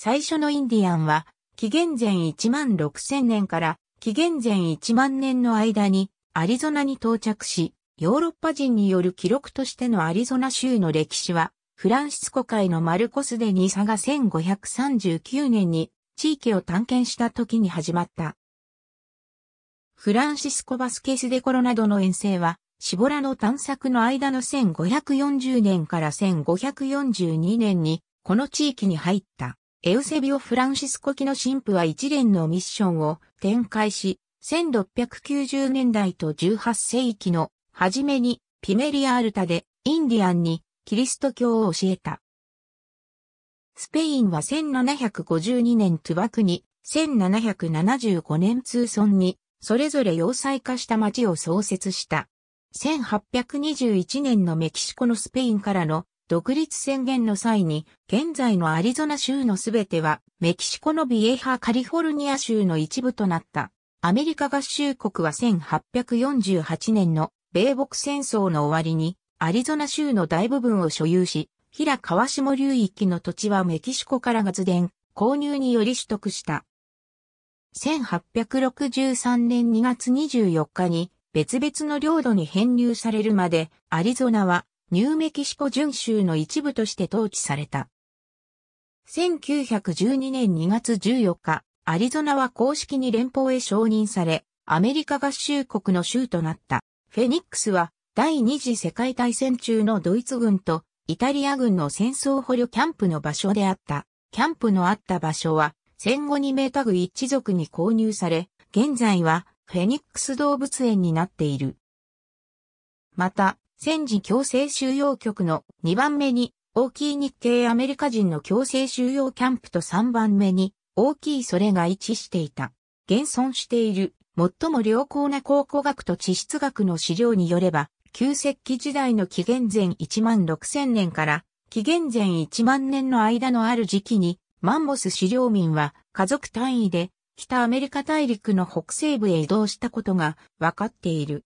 最初のインディアンは、紀元前1万6000年から紀元前1万年の間にアリゾナに到着し、ヨーロッパ人による記録としてのアリゾナ州の歴史は、フランシスコ海のマルコスデニサが1539年に地域を探検した時に始まった。フランシスコ・バスケス・デ・コロなどの遠征は、シボラの探索の間の1540年から1542年にこの地域に入った。エウセビオ・フランシスコ期の神父は一連のミッションを展開し、1690年代と18世紀の初めにピメリア・アルタでインディアンにキリスト教を教えた。スペインは1752年トゥバクに、1775年通村に、それぞれ要塞化した町を創設した。1821年のメキシコのスペインからの独立宣言の際に、現在のアリゾナ州のすべては、メキシコのビエハカリフォルニア州の一部となった。アメリカ合衆国は1848年の米北戦争の終わりに、アリゾナ州の大部分を所有し、平川下流域の土地はメキシコからガズデン、購入により取得した。1863年2月24日に別々の領土に編入されるまでアリゾナはニューメキシコ準州の一部として統治された。1912年2月14日、アリゾナは公式に連邦へ承認され、アメリカ合衆国の州となった。フェニックスは第二次世界大戦中のドイツ軍とイタリア軍の戦争捕虜キャンプの場所であった。キャンプのあった場所は戦後にメータグ一族に購入され、現在はフェニックス動物園になっている。また、戦時強制収容局の2番目に大きい日系アメリカ人の強制収容キャンプと3番目に大きいそれが位置していた。現存している最も良好な考古学と地質学の資料によれば、旧石器時代の紀元前1万6000年から紀元前1万年の間のある時期に、マンモス狩猟民は家族単位で北アメリカ大陸の北西部へ移動したことが分かっている。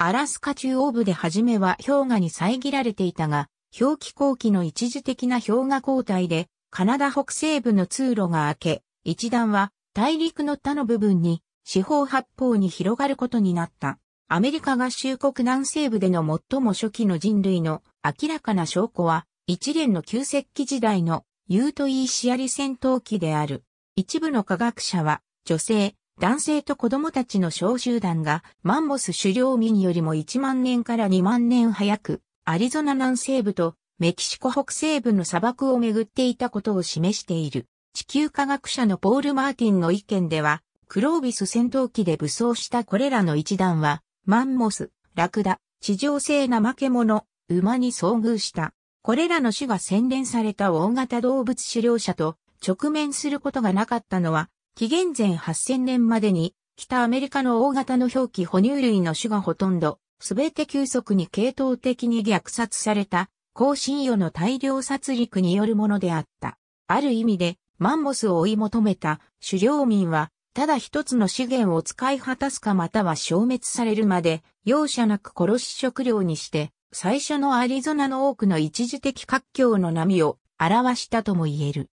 アラスカ中央部で初めは氷河に遮られていたが、氷気後期の一時的な氷河交代で、カナダ北西部の通路が開け、一段は大陸の他の部分に四方八方に広がることになった。アメリカ合衆国南西部での最も初期の人類の明らかな証拠は、一連の旧石器時代のユートイーシアリ戦闘機である。一部の科学者は、女性、男性と子供たちの小集団がマンモス狩猟民よりも1万年から2万年早く、アリゾナ南西部とメキシコ北西部の砂漠を巡っていたことを示している。地球科学者のポール・マーティンの意見では、クロービス戦闘機で武装したこれらの一団は、マンモス、ラクダ、地上性負け者、馬に遭遇した。これらの種が洗練された大型動物狩猟者と直面することがなかったのは、紀元前8000年までに、北アメリカの大型の表記哺乳類の種がほとんど、すべて急速に系統的に虐殺された、高信用の大量殺戮によるものであった。ある意味で、マンモスを追い求めた狩猟民は、ただ一つの資源を使い果たすかまたは消滅されるまで、容赦なく殺し食料にして、最初のアリゾナの多くの一時的活況の波を表したとも言える。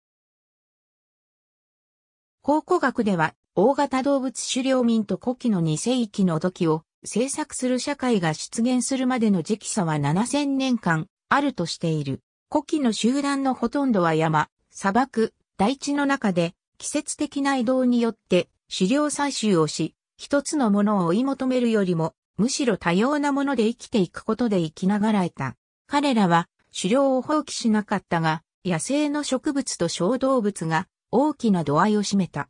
考古学では、大型動物狩猟民と古希の2世紀の時を制作する社会が出現するまでの時期差は7000年間あるとしている。古希の集団のほとんどは山、砂漠、大地の中で季節的な移動によって狩猟採集をし、一つのものを追い求めるよりも、むしろ多様なもので生きていくことで生きながらえた。彼らは狩猟を放棄しなかったが、野生の植物と小動物が大きな度合いを占めた。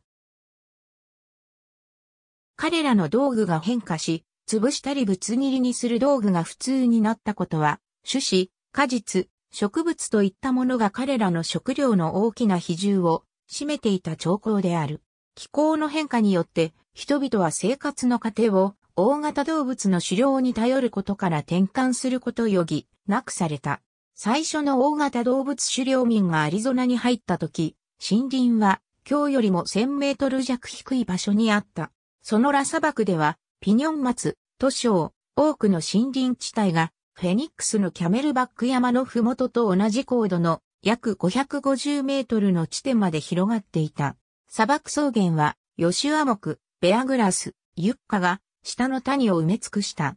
彼らの道具が変化し、潰したりぶつ切りにする道具が普通になったことは、種子、果実、植物といったものが彼らの食料の大きな比重を占めていた兆候である。気候の変化によって、人々は生活の過程を大型動物の狩猟に頼ることから転換することを余儀なくされた。最初の大型動物狩猟民がアリゾナに入った時、森林は今日よりも1000メートル弱低い場所にあった。そのラ砂漠では、ピニョン松、都省、多くの森林地帯が、フェニックスのキャメルバック山のふもとと同じ高度の約550メートルの地点まで広がっていた。砂漠草原は、ヨシュア木、ベアグラス、ユッカが、下の谷を埋め尽くした。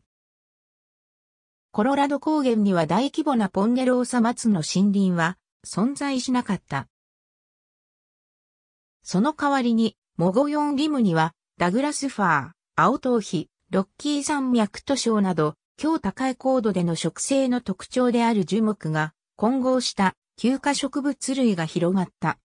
コロラド高原には大規模なポンネローサ松の森林は存在しなかった。その代わりに、モゴヨンリムには、ダグラスファー、青頭皮、ロッキー山脈と称など、強高い高度での植生の特徴である樹木が混合した休暇植物類が広がった。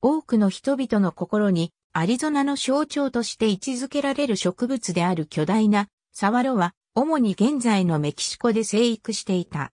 多くの人々の心にアリゾナの象徴として位置づけられる植物である巨大なサワロは主に現在のメキシコで生育していた。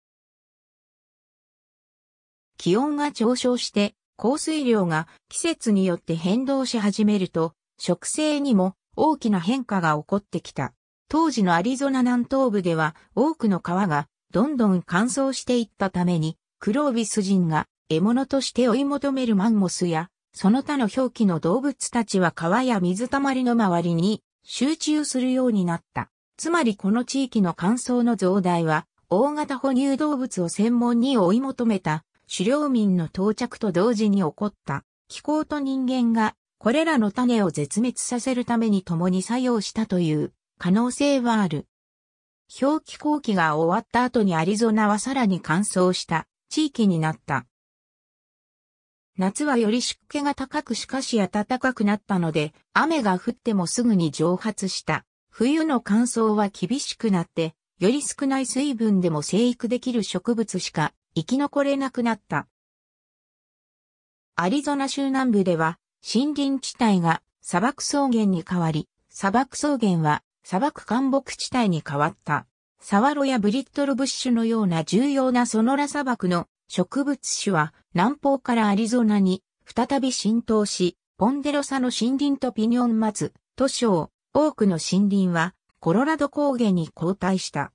気温が上昇して降水量が季節によって変動し始めると、植生にも大きな変化が起こってきた。当時のアリゾナ南東部では多くの川がどんどん乾燥していったために、クロービス人が獲物として追い求めるマンモスや、その他の表記の動物たちは川や水たまりの周りに集中するようになった。つまりこの地域の乾燥の増大は、大型哺乳動物を専門に追い求めた狩猟民の到着と同時に起こった、気候と人間が、これらの種を絶滅させるために共に作用したという可能性はある。氷気候期が終わった後にアリゾナはさらに乾燥した地域になった。夏はより湿気が高くしかし暖かくなったので、雨が降ってもすぐに蒸発した。冬の乾燥は厳しくなって、より少ない水分でも生育できる植物しか生き残れなくなった。アリゾナ州南部では森林地帯が砂漠草原に変わり、砂漠草原は砂漠干木地帯に変わった。サワロやブリットルブッシュのような重要なソノラ砂漠の植物種は南方からアリゾナに再び浸透し、ポンデロサの森林とピニョンマツ、都市を多くの森林はコロラド高原に後退した。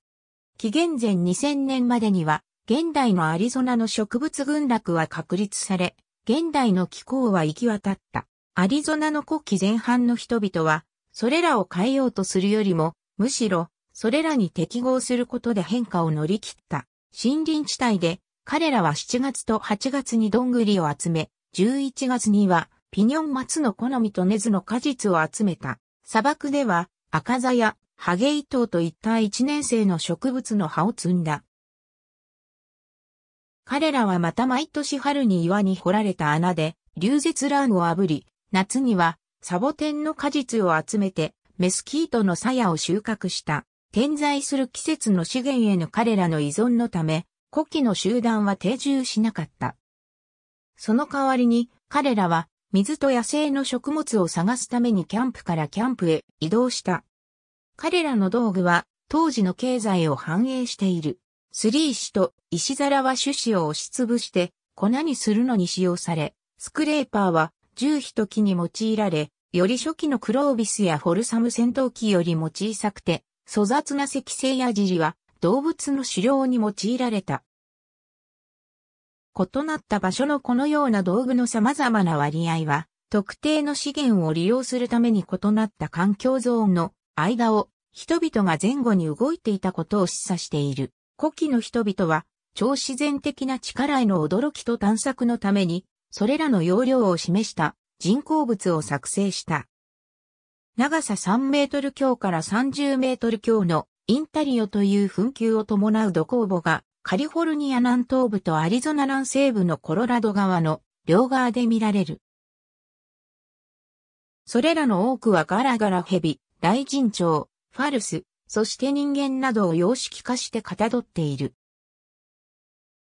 紀元前2000年までには現代のアリゾナの植物群落は確立され、現代の気候は行き渡った。アリゾナの古希前半の人々は、それらを変えようとするよりも、むしろ、それらに適合することで変化を乗り切った。森林地帯で、彼らは7月と8月にどんぐりを集め、11月には、ピニョン松の好みとネズの果実を集めた。砂漠では、赤座やハゲイトウといった一年生の植物の葉を摘んだ。彼らはまた毎年春に岩に掘られた穴で、流絶卵を炙り、夏にはサボテンの果実を集めて、メスキートの鞘を収穫した。点在する季節の資源への彼らの依存のため、古希の集団は定住しなかった。その代わりに、彼らは水と野生の食物を探すためにキャンプからキャンプへ移動した。彼らの道具は当時の経済を反映している。すり石と石皿は種子を押しつぶして粉にするのに使用され、スクレーパーは重機と木に用いられ、より初期のクロービスやフォルサム戦闘機よりも小さくて、粗雑な石製や尻は動物の狩猟に用いられた。異なった場所のこのような道具の様々な割合は、特定の資源を利用するために異なった環境ゾーンの間を人々が前後に動いていたことを示唆している。古希の人々は、超自然的な力への驚きと探索のために、それらの容量を示した人工物を作成した。長さ3メートル強から30メートル強のインタリオという紛糾を伴う土工母がカリフォルニア南東部とアリゾナ南西部のコロラド側の両側で見られる。それらの多くはガラガラヘビ、大人鳥、ファルス、そして人間などを様式化してかたどっている。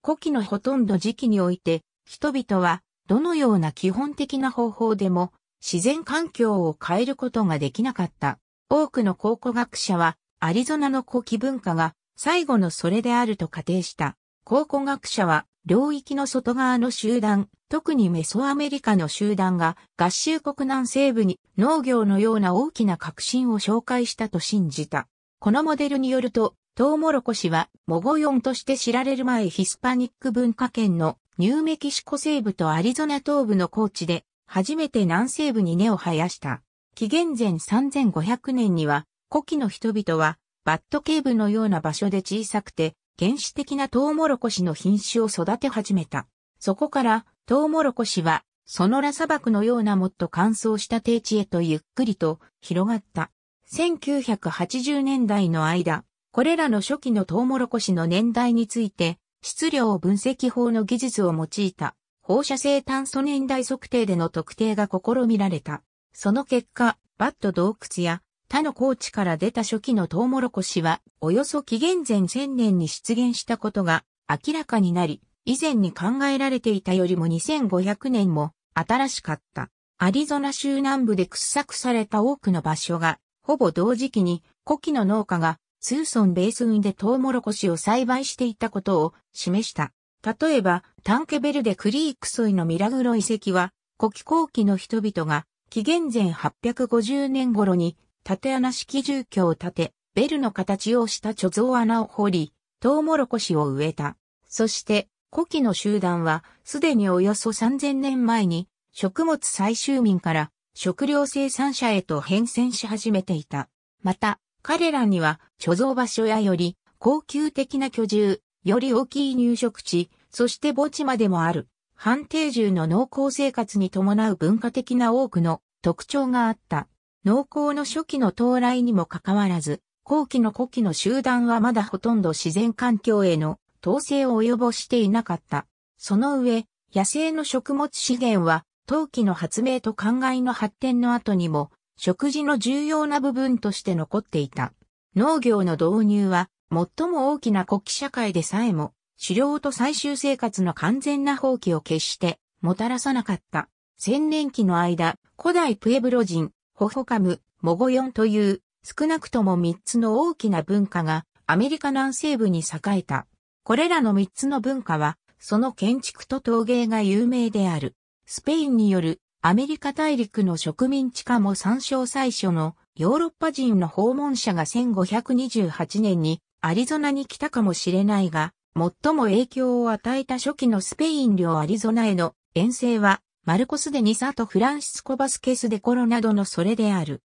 古希のほとんど時期において、人々はどのような基本的な方法でも自然環境を変えることができなかった。多くの考古学者はアリゾナの古希文化が最後のそれであると仮定した。考古学者は領域の外側の集団、特にメソアメリカの集団が合衆国南西部に農業のような大きな革新を紹介したと信じた。このモデルによると、トウモロコシはモゴヨンとして知られる前ヒスパニック文化圏のニューメキシコ西部とアリゾナ東部の高地で初めて南西部に根を生やした。紀元前3500年には古希の人々はバットケーブのような場所で小さくて原始的なトウモロコシの品種を育て始めた。そこからトウモロコシはソノラ砂漠のようなもっと乾燥した低地へとゆっくりと広がった。1980年代の間、これらの初期のトウモロコシの年代について、質量分析法の技術を用いた放射性炭素年代測定での特定が試みられた。その結果、バット洞窟や他の高地から出た初期のトウモロコシは、およそ紀元前1000年に出現したことが明らかになり、以前に考えられていたよりも2500年も新しかった。アリゾナ州南部で掘削された多くの場所がほぼ同時期に古希の農家がスーソンベースンでトウモロコシを栽培していたことを示した。例えば、タンケベルデクリークソイのミラグロ遺跡は、古希後期の人々が、紀元前850年頃に、縦穴式住居を建て、ベルの形をした貯蔵穴を掘り、トウモロコシを植えた。そして、古希の集団は、すでにおよそ3000年前に、食物最終民から食料生産者へと変遷し始めていた。また、彼らには貯蔵場所やより高級的な居住、より大きい入植地、そして墓地までもある、判定住の農耕生活に伴う文化的な多くの特徴があった。農耕の初期の到来にもかかわらず、後期の古希の集団はまだほとんど自然環境への統制を及ぼしていなかった。その上、野生の食物資源は陶器の発明と灌漑の発展の後にも、食事の重要な部分として残っていた。農業の導入は、最も大きな国旗社会でさえも、狩猟と最終生活の完全な放棄を決して、もたらさなかった。千年期の間、古代プエブロ人、ホホカム、モゴヨンという、少なくとも三つの大きな文化が、アメリカ南西部に栄えた。これらの三つの文化は、その建築と陶芸が有名である。スペインによるアメリカ大陸の植民地化も参照最初のヨーロッパ人の訪問者が1528年にアリゾナに来たかもしれないが、最も影響を与えた初期のスペイン領アリゾナへの遠征は、マルコス・デ・ニサとフランシスコ・バスケス・デ・コロなどのそれである。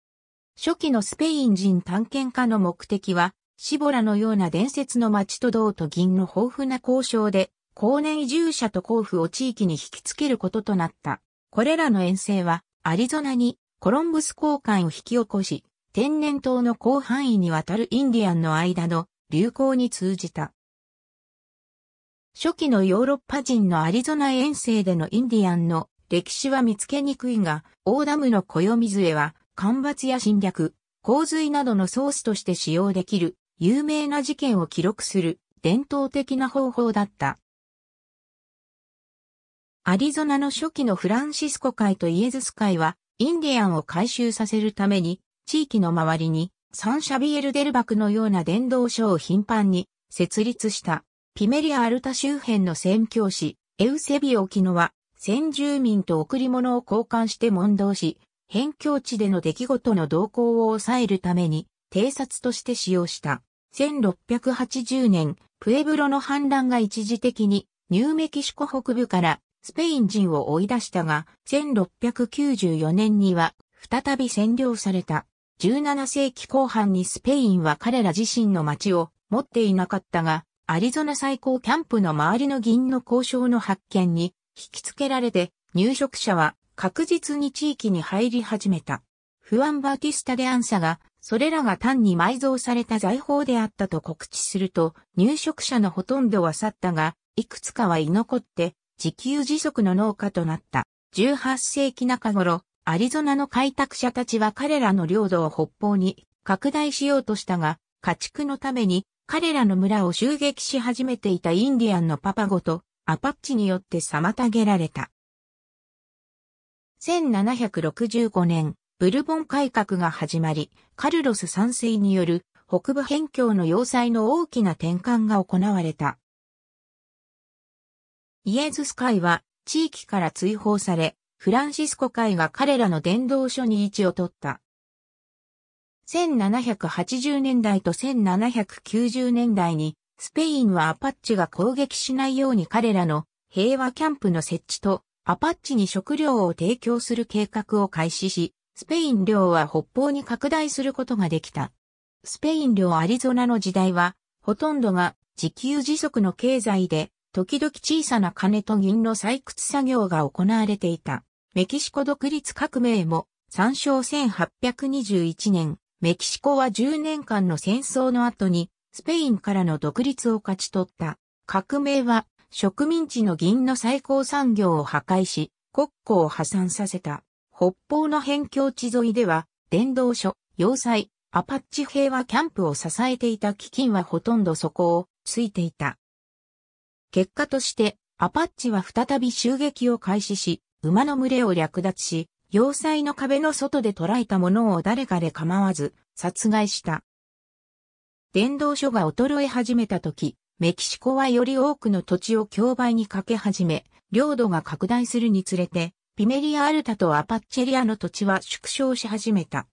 初期のスペイン人探検家の目的は、シボラのような伝説の町と銅と銀の豊富な交渉で後年移住者と交付を地域に引きつけることとなった。これらの遠征は、アリゾナにコロンブス交換を引き起こし、天然痘の広範囲にわたるインディアンの間の流行に通じた。初期のヨーロッパ人のアリゾナ遠征でのインディアンの歴史は見つけにくいが、オーダムの暦杖は干ばつや侵略、洪水などのソースとして使用できる有名な事件を記録する伝統的な方法だった。アリゾナの初期のフランシスコ会とイエズス会は、インディアンを回収させるために、地域の周りに、サンシャビエルデルバクのような伝道所を頻繁に設立した。ピメリア・アルタ周辺の宣教師、エウセビオ・キノは、先住民と贈り物を交換して問答し、辺境地での出来事の動向を抑えるために、偵察として使用した。1680年、プエブロの反乱が一時的に、ニューメキシコ北部からスペイン人を追い出したが、1694年には再び占領された。17世紀後半にスペインは彼ら自身の町を持っていなかったが、アリゾナ最高キャンプの周りの銀の交渉の発見に引き付けられて入植者は確実に地域に入り始めた。フアン・バーティスタ・デ・アンサが、それらが単に埋蔵された財宝であったと告知すると、入植者のほとんどは去ったが、いくつかは居残って自給自足の農家となった。18世紀中頃、アリゾナの開拓者たちは彼らの領土を北方に拡大しようとしたが、家畜のために彼らの村を襲撃し始めていたインディアンのパパゴとアパッチによって妨げられた。1765年、ブルボン改革が始まり、カルロス3世による北部辺境の要塞の大きな転換が行われた。イエズス会は地域から追放され、フランシスコ会が彼らの伝道書に位置を取った。1780年代と1790年代に、スペインはアパッチが攻撃しないように彼らの平和キャンプの設置とアパッチに食料を提供する計画を開始し、スペイン領は北方に拡大することができた。スペイン領アリゾナの時代は、ほとんどが自給自足の経済で時々小さな金と銀の採掘作業が行われていた。メキシコ独立革命も参照1821年、メキシコは10年間の戦争の後にスペインからの独立を勝ち取った。革命は植民地の銀の最高産業を破壊し、国庫を破産させた。北方の辺境地沿いでは、伝道所、要塞、アパッチ平和キャンプを支えていた基金はほとんどそこをついていた。結果として、アパッチは再び襲撃を開始し、馬の群れを略奪し、要塞の壁の外で捕らえた者を誰かで構わず、殺害した。伝道書が衰え始めた時、メキシコはより多くの土地を競売にかけ始め、領土が拡大するにつれて、ピメリア・アルタとアパッチェリアの土地は縮小し始めた。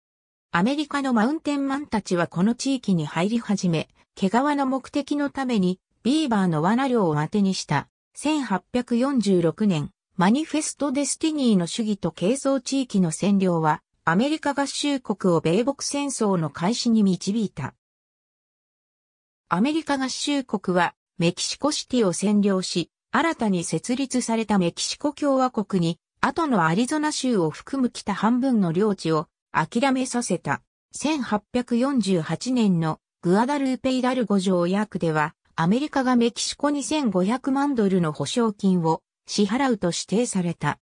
アメリカのマウンテンマンたちはこの地域に入り始め、毛皮の目的のためにビーバーの罠量を当てにした、1846年、マニフェスト・デスティニーの主義と係争地域の占領は、アメリカ合衆国を米国戦争の開始に導いた。アメリカ合衆国は、メキシコシティを占領し、新たに設立されたメキシコ共和国に、後のアリゾナ州を含む北半分の領地を諦めさせた。1848年のグアダルーペイダルゴ条約では、アメリカがメキシコ2500万ドルの保証金を支払うと指定された。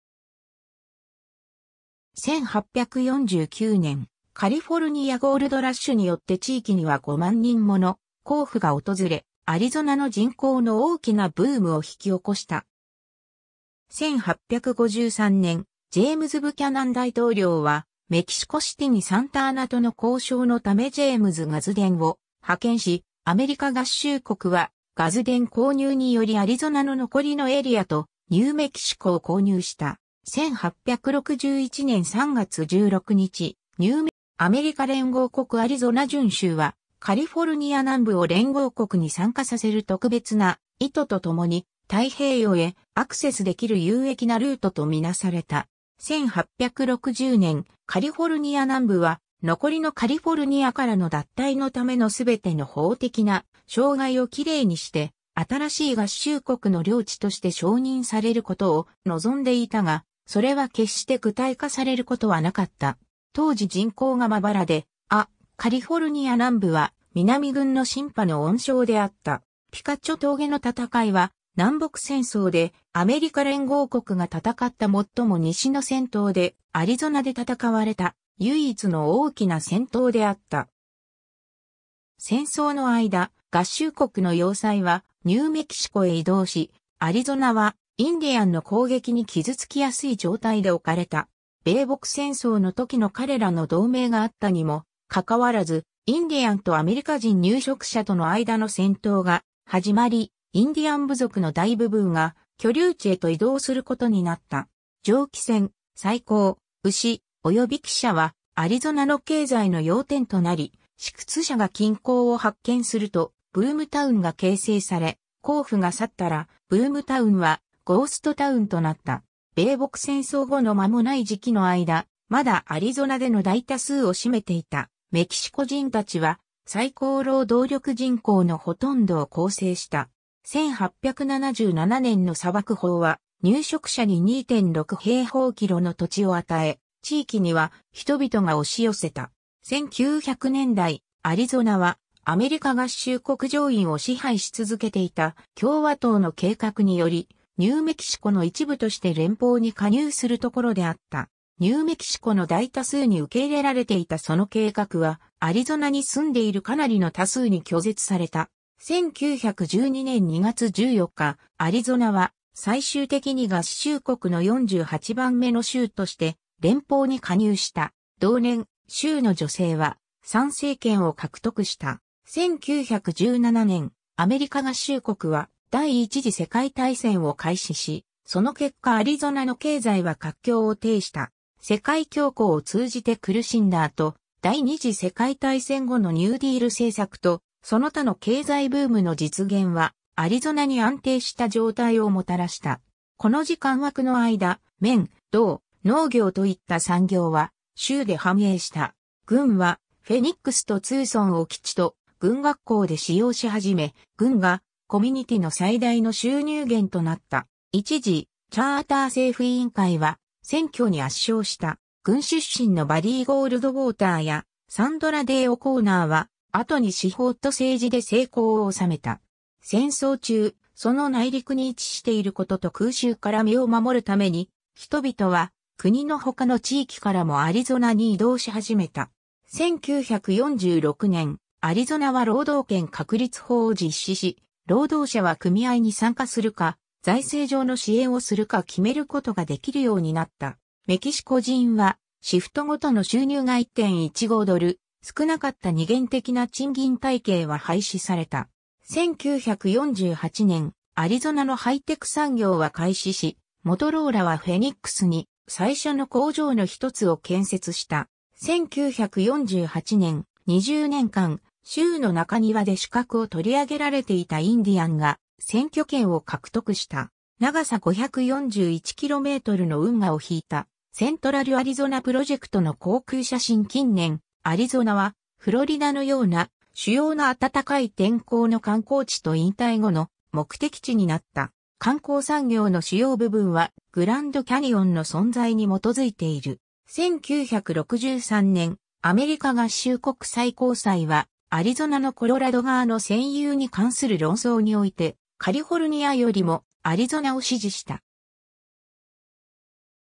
1849年、カリフォルニアゴールドラッシュによって地域には5万人もの交付が訪れ、アリゾナの人口の大きなブームを引き起こした。1853年、ジェームズ・ブキャナン大統領は、メキシコシティにサンターナとの交渉のためジェームズ・ガズデンを派遣し、アメリカ合衆国はガズ電購入によりアリゾナの残りのエリアとニューメキシコを購入した。1861年3月16日、ニューメアメリカ連合国アリゾナ準州はカリフォルニア南部を連合国に参加させる特別な意図とともに太平洋へアクセスできる有益なルートとみなされた。1860年、カリフォルニア南部は残りのカリフォルニアからの脱退のためのすべての法的な障害をきれいにして、新しい合衆国の領地として承認されることを望んでいたが、それは決して具体化されることはなかった。当時人口がまばらで、あ、カリフォルニア南部は南軍の審判の温床であった。ピカチョ峠の戦いは南北戦争でアメリカ連合国が戦った最も西の戦闘でアリゾナで戦われた唯一の大きな戦闘であった。戦争の間、合衆国の要塞はニューメキシコへ移動し、アリゾナはインディアンの攻撃に傷つきやすい状態で置かれた。米国戦争の時の彼らの同盟があったにも、かかわらず、インディアンとアメリカ人入植者との間の戦闘が始まり、インディアン部族の大部分が居留地へと移動することになった。蒸気船、最高、牛、及び記者は、アリゾナの経済の要点となり、私屈者が均衡を発見すると、ブームタウンが形成され、交付が去ったら、ブームタウンは、ゴーストタウンとなった。米北戦争後の間もない時期の間、まだアリゾナでの大多数を占めていた、メキシコ人たちは、最高労働力人口のほとんどを構成した。1877年の砂漠法は、入植者に2.6平方キロの土地を与え、地域には人々が押し寄せた。1900年代、アリゾナはアメリカ合衆国上院を支配し続けていた共和党の計画により、ニューメキシコの一部として連邦に加入するところであった。ニューメキシコの大多数に受け入れられていたその計画は、アリゾナに住んでいるかなりの多数に拒絶された。1912年2月14日、アリゾナは最終的に合衆国の48番目の州として連邦に加入した。同年、州の女性は参政権を獲得した。1917年、アメリカ合衆国は第一次世界大戦を開始し、その結果アリゾナの経済は活況を呈した。世界恐慌を通じて苦しんだ後、第二次世界大戦後のニューディール政策と、その他の経済ブームの実現は、アリゾナに安定した状態をもたらした。この時間枠の間、面、銅、農業といった産業は州で繁栄した。軍はフェニックスとツーソンを基地と軍学校で使用し始め、軍がコミュニティの最大の収入源となった。一時、チャーター政府委員会は選挙に圧勝した。軍出身のバリー・ゴールドウォーターやサンドラ・デイ・オコーナーは後に司法と政治で成功を収めた。戦争中、その内陸に位置していることと空襲から身を守るために、人々は国の他の地域からもアリゾナに移動し始めた。1946年、アリゾナは労働権確立法を実施し、労働者は組合に参加するか、財政上の支援をするか決めることができるようになった。メキシコ人は、シフトごとの収入が1.15ドル、少なかった二元的な賃金体系は廃止された。1948年、アリゾナのハイテク産業は開始し、モトローラはフェニックスに最初の工場の一つを建設した。1948年、20年間、州の中庭で資格を取り上げられていたインディアンが選挙権を獲得した。長さ 541km の運河を引いたセントラルアリゾナプロジェクトの航空写真近年、アリゾナはフロリダのような主要な暖かい天候の観光地と引退後の目的地になった。観光産業の主要部分はグランドキャニオンの存在に基づいている。1963年、アメリカ合衆国最高裁は、アリゾナのコロラド側の占有に関する論争において、カリフォルニアよりもアリゾナを支持した。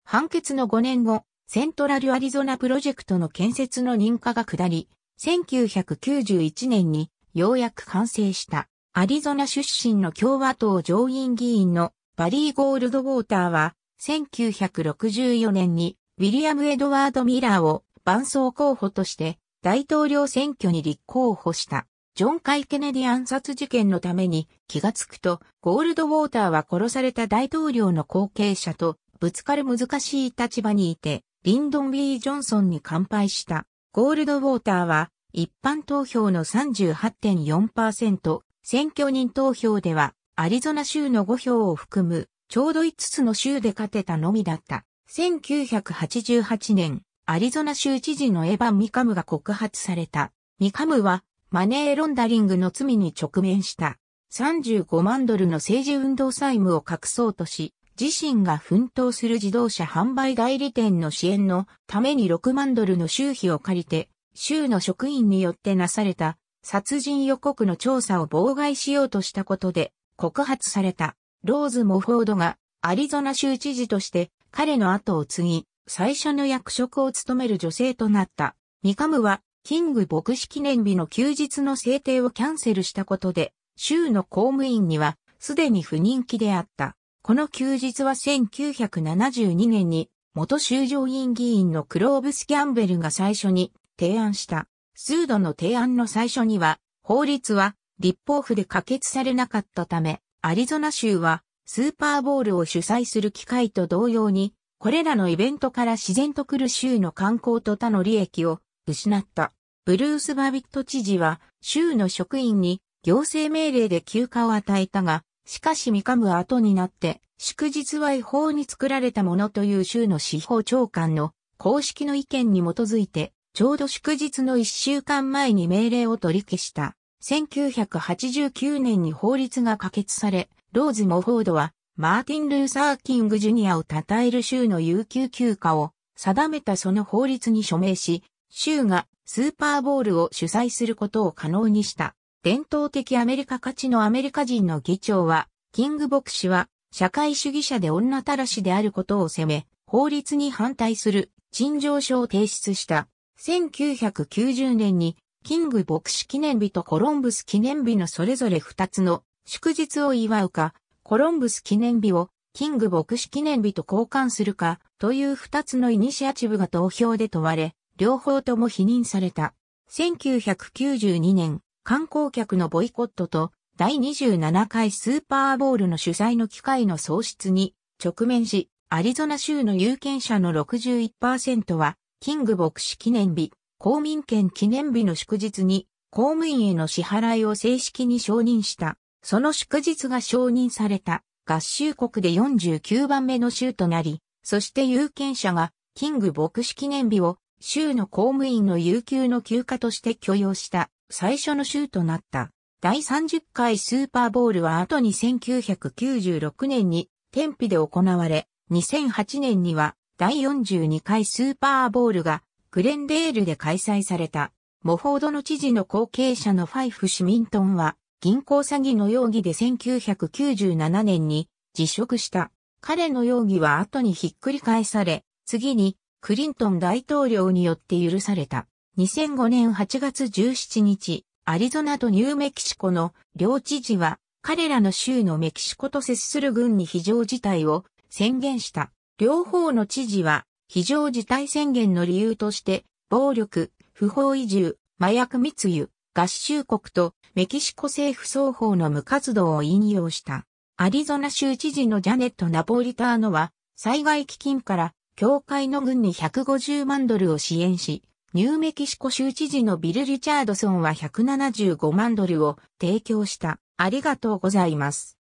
判決の5年後、セントラルアリゾナプロジェクトの建設の認可が下り、1991年にようやく完成した。アリゾナ出身の共和党上院議員のバリー・ゴールドウォーターは、1964年にウィリアム・エドワード・ミラーを伴走候補として大統領選挙に立候補した。ジョン・カイ・ケネディ暗殺事件のために気がつくと、ゴールドウォーターは殺された大統領の後継者とぶつかる難しい立場にいて、リンドン・ィー・ジョンソンに乾杯した。ゴールドウォーターは一般投票の38.4%、選挙人投票では、アリゾナ州の5票を含む、ちょうど5つの州で勝てたのみだった。1988年、アリゾナ州知事のエヴァン・ミカムが告発された。ミカムは、マネーロンダリングの罪に直面した。35万ドルの政治運動債務を隠そうとし、自身が奮闘する自動車販売代理店の支援のために6万ドルの収費を借りて、州の職員によってなされた殺人予告の調査を妨害しようとしたことで告発されたローズ・モフォードがアリゾナ州知事として彼の後を継ぎ最初の役職を務める女性となった。ニカムはキング牧師記念日の休日の制定をキャンセルしたことで州の公務員にはすでに不人気であった。この休日は1972年に元州上院議員のクローブス・キャンベルが最初に提案した。スードの提案の最初には、法律は立法府で可決されなかったため、アリゾナ州はスーパーボールを主催する機会と同様に、これらのイベントから自然と来る州の観光と他の利益を失った。ブルース・バビット知事は州の職員に行政命令で休暇を与えたが、しかしかむ後になって祝日は違法に作られたものという州の司法長官の公式の意見に基づいてちょうど祝日の一週間前に命令を取り消した。1989年に法律が可決され、ローズモフォードは、マーティン・ルーサー・キング・ジュニアを称える州の有給休暇を定めたその法律に署名し、州がスーパーボールを主催することを可能にした。伝統的アメリカ価値のアメリカ人の議長は、キング牧師は、社会主義者で女たらしであることを責め、法律に反対する陳情書を提出した。1990年にキング牧師記念日とコロンブス記念日のそれぞれ2つの祝日を祝うか、コロンブス記念日をキング牧師記念日と交換するかという2つのイニシアチブが投票で問われ、両方とも否認された。1992年、観光客のボイコットと第27回スーパーボールの主催の機会の喪失に直面し、アリゾナ州の有権者の61%はキング牧師記念日、公民権記念日の祝日に、公務員への支払いを正式に承認した。その祝日が承認された合衆国で49番目の州となり、そして有権者がキング牧師記念日を州の公務員の有給の休暇として許容した最初の州となった。第30回スーパーボールは後に1996年に天日で行われ、2008年には第42回スーパーボールがグレンデールで開催された。モフォードの知事の後継者のファイフ・シミントンは銀行詐欺の容疑で1997年に辞職した。彼の容疑は後にひっくり返され、次にクリントン大統領によって許された。2005年8月17日、アリゾナとニューメキシコの両知事は彼らの州のメキシコと接する軍に非常事態を宣言した。両方の知事は、非常事態宣言の理由として、暴力、不法移住、麻薬密輸、合衆国とメキシコ政府双方の無活動を引用した。アリゾナ州知事のジャネット・ナポリターノは、災害基金から、教会の軍に150万ドルを支援し、ニューメキシコ州知事のビル・リチャードソンは175万ドルを提供した。ありがとうございます。